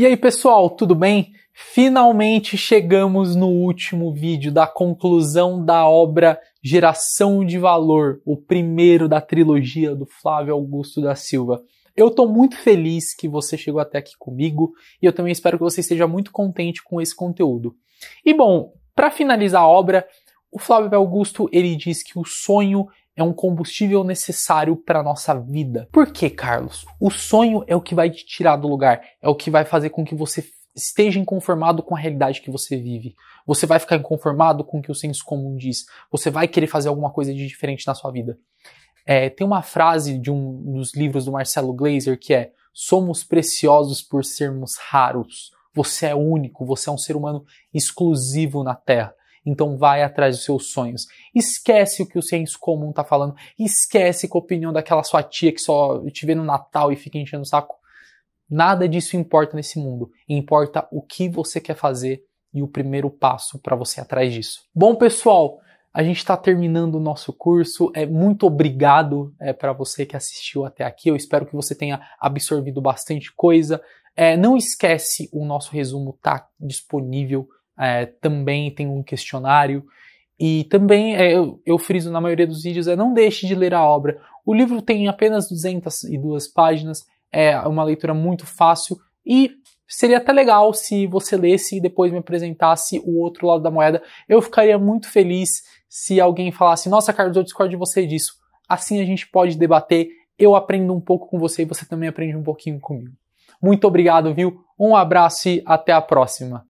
E aí, pessoal, tudo bem? Finalmente chegamos no último vídeo da conclusão da obra Geração de Valor, o primeiro da trilogia do Flávio Augusto da Silva. Eu estou muito feliz que você chegou até aqui comigo e eu também espero que você esteja muito contente com esse conteúdo. E bom, para finalizar a obra, o Flávio Augusto ele diz que o sonho é um combustível necessário para a nossa vida. Por quê, Carlos? O sonho é o que vai te tirar do lugar, é o que vai fazer com que você esteja inconformado com a realidade que você vive. Você vai ficar inconformado com o que o senso comum diz. Você vai querer fazer alguma coisa de diferente na sua vida. É, tem uma frase de um dos livros do Marcelo Glazer que é: Somos preciosos por sermos raros. Você é único, você é um ser humano exclusivo na Terra. Então vai atrás dos seus sonhos. Esquece o que o senso comum tá falando. Esquece a opinião daquela sua tia que só te vê no Natal e fica enchendo o saco. Nada disso importa nesse mundo. Importa o que você quer fazer e o primeiro passo para você atrás disso. Bom, pessoal, a gente está terminando o nosso curso. É muito obrigado é, para você que assistiu até aqui. Eu espero que você tenha absorvido bastante coisa. É, não esquece o nosso resumo tá disponível é, também tem um questionário. E também, é, eu, eu, friso na maioria dos vídeos, é não deixe de ler a obra. O livro tem apenas 202 páginas, é uma leitura muito fácil e seria até legal se você lesse e depois me apresentasse o outro lado da moeda. Eu ficaria muito feliz se alguém falasse: Nossa, Carlos, eu discordo de você disso. Assim a gente pode debater, eu aprendo um pouco com você e você também aprende um pouquinho comigo. Muito obrigado, viu? Um abraço e até a próxima.